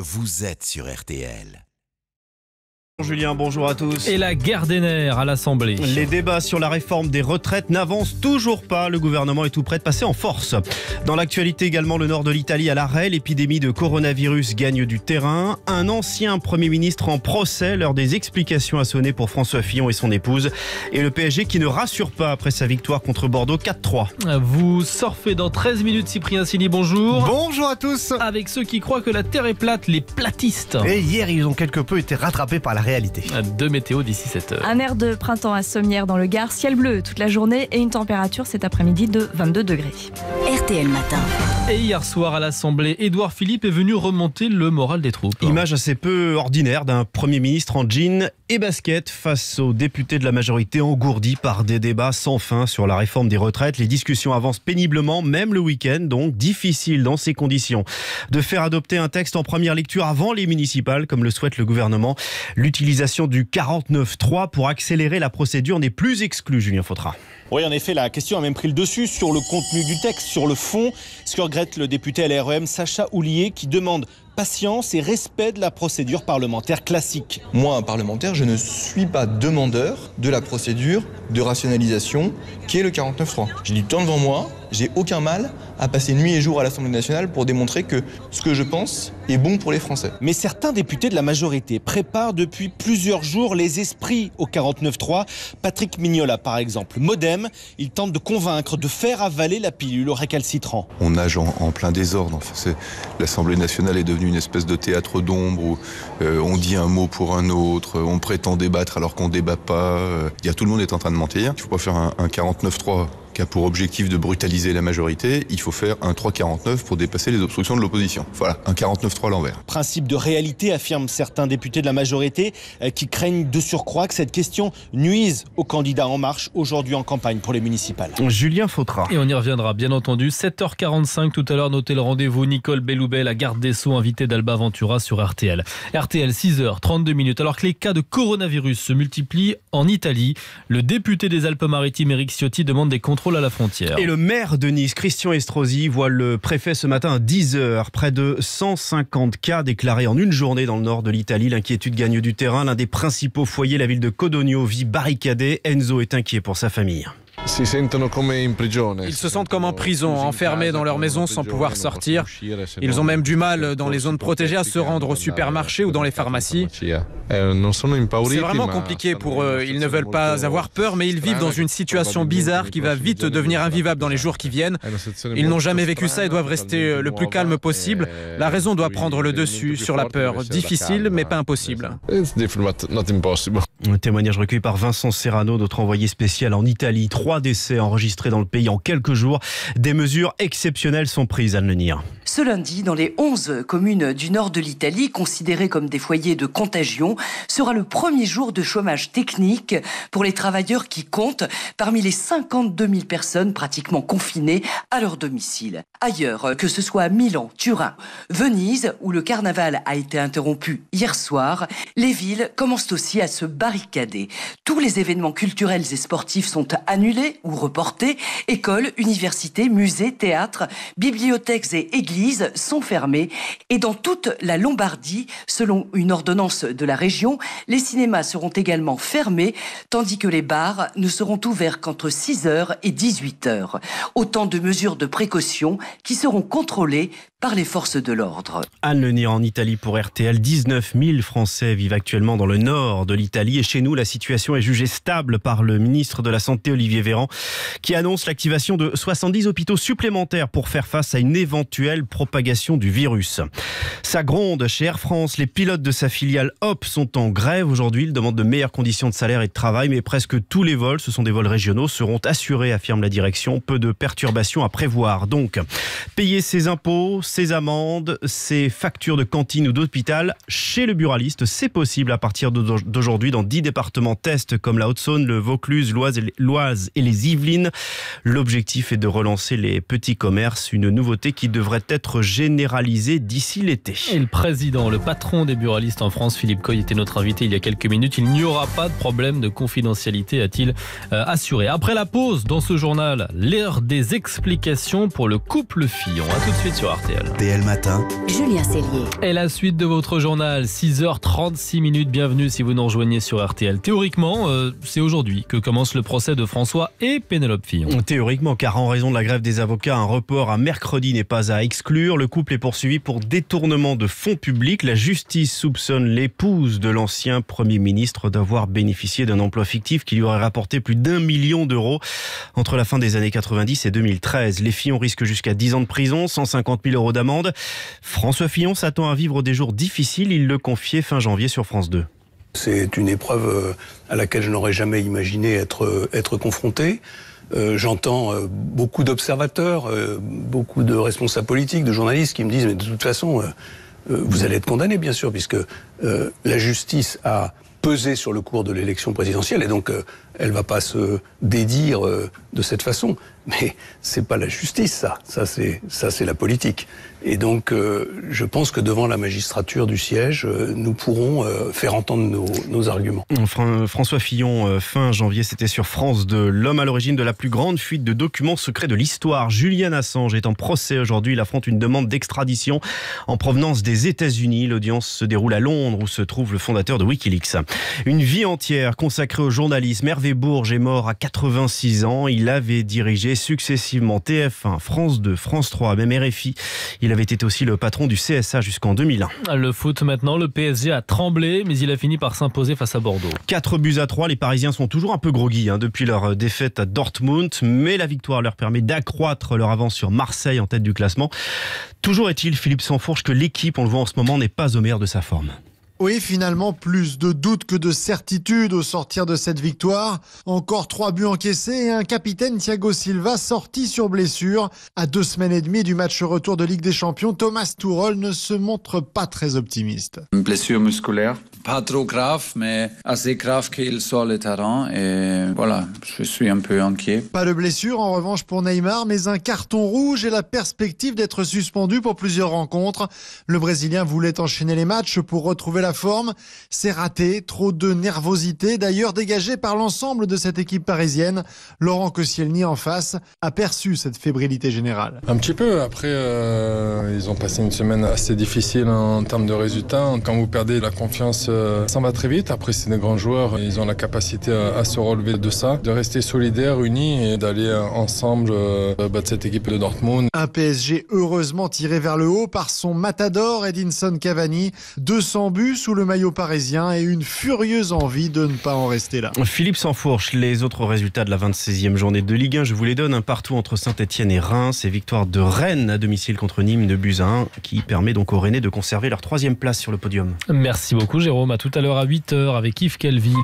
Vous êtes sur RTL. Julien, bonjour à tous. Et la guerre des nerfs à l'Assemblée. Les débats sur la réforme des retraites n'avancent toujours pas. Le gouvernement est tout prêt de passer en force. Dans l'actualité également, le nord de l'Italie à l'arrêt. L'épidémie de coronavirus gagne du terrain. Un ancien Premier ministre en procès. lors des explications à sonné pour François Fillon et son épouse. Et le PSG qui ne rassure pas après sa victoire contre Bordeaux 4-3. Vous surfez dans 13 minutes, Cyprien Silly, bonjour. Bonjour à tous. Avec ceux qui croient que la Terre est plate, les platistes. Et hier, ils ont quelque peu été rattrapés par la réalité. Deux météos d'ici 7 heures. Un air de printemps à Sommières dans le Gard, ciel bleu toute la journée et une température cet après-midi de 22 degrés. Et hier soir à l'Assemblée, Édouard Philippe est venu remonter le moral des troupes. Image assez peu ordinaire d'un Premier ministre en jean et basket face aux députés de la majorité engourdis par des débats sans fin sur la réforme des retraites. Les discussions avancent péniblement, même le week-end, donc difficile dans ces conditions de faire adopter un texte en première lecture avant les municipales, comme le souhaite le gouvernement. L'utilisation du 49.3 pour accélérer la procédure n'est plus exclue, Julien Fautra. Oui, en effet, la question a même pris le dessus sur le contenu du texte, sur le fond, ce que regrette le député LREM Sacha Houlier qui demande patience et respect de la procédure parlementaire classique. Moi, un parlementaire, je ne suis pas demandeur de la procédure de rationalisation qui est le francs J'ai du temps devant moi, j'ai aucun mal à passer nuit et jour à l'Assemblée nationale pour démontrer que ce que je pense est bon pour les Français. Mais certains députés de la majorité préparent depuis plusieurs jours les esprits au 49-3. Patrick Mignola, par exemple, modem, il tente de convaincre de faire avaler la pilule au récalcitrant. On nage en, plein désordre. L'Assemblée nationale est devenue une espèce de théâtre d'ombre où euh, on dit un mot pour un autre, euh, on prétend débattre alors qu'on débat pas. Euh. tout le monde est en train de mentir. Il ne faut pas faire un, un 49-3 a pour objectif de brutaliser la majorité, il faut faire un 3-49 pour dépasser les obstructions de l'opposition. Voilà, un 49-3 à l'envers. Principe de réalité, affirment certains députés de la majorité, euh, qui craignent de surcroît que cette question nuise aux candidats En Marche aujourd'hui en campagne pour les municipales. Julien Fautra. Et on y reviendra, bien entendu. 7h45 tout à l'heure, notez le rendez-vous. Nicole Belloubet, la garde des Sceaux, invitée d'Alba Ventura sur RTL. RTL, 6h32 minutes. Alors que les cas de coronavirus se multiplient en Italie, le député des Alpes-Maritimes, Eric Ciotti, demande des contrôles à la frontière. Et le maire de Nice, Christian Estrosi, voit le préfet ce matin à 10h. Près de 150 cas déclarés en une journée dans le nord de l'Italie. L'inquiétude gagne du terrain. L'un des principaux foyers, la ville de Codogno, vit barricadée. Enzo est inquiet pour sa famille. Ils se sentent comme en prison, enfermés dans leur maison sans pouvoir sortir. Ils ont même du mal dans les zones protégées à se rendre au supermarché ou dans les pharmacies. Eh, C'est vraiment compliqué pour eux. Ils ne veulent pas avoir peur, mais ils vivent dans une situation bizarre qui va vite devenir invivable dans les jours qui viennent. Ils n'ont jamais vécu ça et doivent rester euh, le plus calme possible. Eh, la raison doit prendre le dessus sur la peur. Difficile, mais pas impossible. Un témoignage recueilli par Vincent Serrano, notre envoyé spécial en Italie décès enregistrés dans le pays en quelques jours. Des mesures exceptionnelles sont prises à le ce lundi, dans les 11 communes du nord de l'Italie considérées comme des foyers de contagion, sera le premier jour de chômage technique pour les travailleurs qui comptent parmi les 52 000 personnes pratiquement confinées à leur domicile. Ailleurs, que ce soit à Milan, Turin, Venise, où le carnaval a été interrompu hier soir, les villes commencent aussi à se barricader. Tous les événements culturels et sportifs sont annulés ou reportés. Écoles, universités, musées, théâtres, bibliothèques et églises sont fermés et dans toute la Lombardie, selon une ordonnance de la région, les cinémas seront également fermés tandis que les bars ne seront ouverts qu'entre 6h et 18h. Autant de mesures de précaution qui seront contrôlées par les forces de l'ordre. Anne Lenir en Italie pour RTL. 19 000 Français vivent actuellement dans le nord de l'Italie et chez nous, la situation est jugée stable par le ministre de la Santé, Olivier Véran, qui annonce l'activation de 70 hôpitaux supplémentaires pour faire face à une éventuelle propagation du virus. Ça gronde chez Air France. Les pilotes de sa filiale Hop sont en grève aujourd'hui. Ils demandent de meilleures conditions de salaire et de travail, mais presque tous les vols, ce sont des vols régionaux, seront assurés, affirme la direction. Peu de perturbations à prévoir. Donc, payer ses impôts, ses amendes, ses factures de cantine ou d'hôpital chez le buraliste. C'est possible à partir d'aujourd'hui dans 10 départements test comme la Haute-Saône, le Vaucluse, l'Oise et les Yvelines. L'objectif est de relancer les petits commerces, une nouveauté qui devrait être généralisée d'ici l'été. Et le président, le patron des buralistes en France, Philippe Coy, était notre invité il y a quelques minutes. Il n'y aura pas de problème de confidentialité, a-t-il euh, assuré. Après la pause, dans ce journal, l'heure des explications pour le couple Fillon. A tout de suite sur Arte. RTL. Matin. Julien Cellier. Et la suite de votre journal, 6h36 minutes. Bienvenue si vous nous rejoignez sur RTL. Théoriquement, euh, c'est aujourd'hui que commence le procès de François et Pénélope Fillon. Théoriquement, car en raison de la grève des avocats, un report à mercredi n'est pas à exclure. Le couple est poursuivi pour détournement de fonds publics. La justice soupçonne l'épouse de l'ancien Premier ministre d'avoir bénéficié d'un emploi fictif qui lui aurait rapporté plus d'un million d'euros entre la fin des années 90 et 2013. Les Fillon risquent jusqu'à 10 ans de prison, 150 000 euros d'amende. François Fillon s'attend à vivre des jours difficiles. Il le confiait fin janvier sur France 2. C'est une épreuve euh, à laquelle je n'aurais jamais imaginé être, euh, confronté. Euh, j'entends beaucoup d'observateurs, beaucoup de responsables politiques, de journalistes qui me disent mais de toute façon vous allez être condamné bien sûr puisque la justice a peser sur le cours de l'élection présidentielle, et donc elle euh, elle va pas se dédire euh, de cette façon. Mais c'est pas la justice, ça. Ça c'est ça c'est la politique. Et donc euh, je pense que devant la magistrature du siège, nous pourrons faire entendre nos, arguments. Enfin, François Fillon, fin janvier, c'était sur France de L'homme à l'origine de la plus grande fuite de documents secrets de l'histoire, Julian Assange, est en procès aujourd'hui. Il affronte une demande d'extradition en provenance des États-Unis. L'audience se déroule à Londres où se trouve le fondateur de WikiLeaks. Une vie entière consacrée au journalisme. Hervé Bourges est mort à 86 ans. Il avait dirigé successivement TF1, France 2, France 3, même RFI. Il avait été aussi le patron du CSA jusqu'en 2001. Le foot maintenant, le PSG a tremblé, mais il a fini par s'imposer face à Bordeaux. 4 buts à 3, les Parisiens sont toujours un peu groggy hein, depuis leur défaite à Dortmund, mais la victoire leur permet d'accroître leur avance sur Marseille en tête du classement. Toujours est-il, Philippe Sansfourche, que l'équipe, on le voit en ce moment, n'est pas au meilleur de sa forme. Oui, finalement, plus de doutes que de certitudes au sortir de cette victoire. Encore trois buts encaissés et un capitaine Thiago Silva sorti sur blessure. À deux semaines et demie du match retour de Ligue des Champions, Thomas Tourol ne se montre pas très optimiste. Une blessure musculaire pas trop grave, mais assez grave qu'il soit le terrain. Et voilà, je suis un peu inquiet. Pas de blessure en revanche pour Neymar, mais un carton rouge et la perspective d'être suspendu pour plusieurs rencontres. Le Brésilien voulait enchaîner les matchs pour retrouver la forme. C'est raté, trop de nervosité, d'ailleurs dégagée par l'ensemble de cette équipe parisienne. Laurent Koscielny en face a perçu cette fébrilité générale. Un petit peu, après, euh, ils ont passé une semaine assez difficile en termes de résultats. Quand vous perdez la confiance euh, ça va très vite. Après, c'est des grands joueurs. Ils ont la capacité à, se relever de ça, de rester solidaires, unis et d'aller euh, ensemble euh, battre cette équipe de Dortmund. Un PSG heureusement tiré vers le haut par son matador Edinson Cavani. 200 buts sous le maillot parisien et une furieuse envie de ne pas en rester là. Philippe s'enfourche. Les autres résultats de la 26e journée de Ligue 1, je vous les donne. Un partout entre Saint-Etienne et Reims et victoire de Rennes à domicile contre Nîmes de Buzyn qui permet donc aux Rennais de conserver leur troisième place sur le podium. Merci beaucoup Jérôme. À tout à l'heure à 8h avec Yves Kelvy.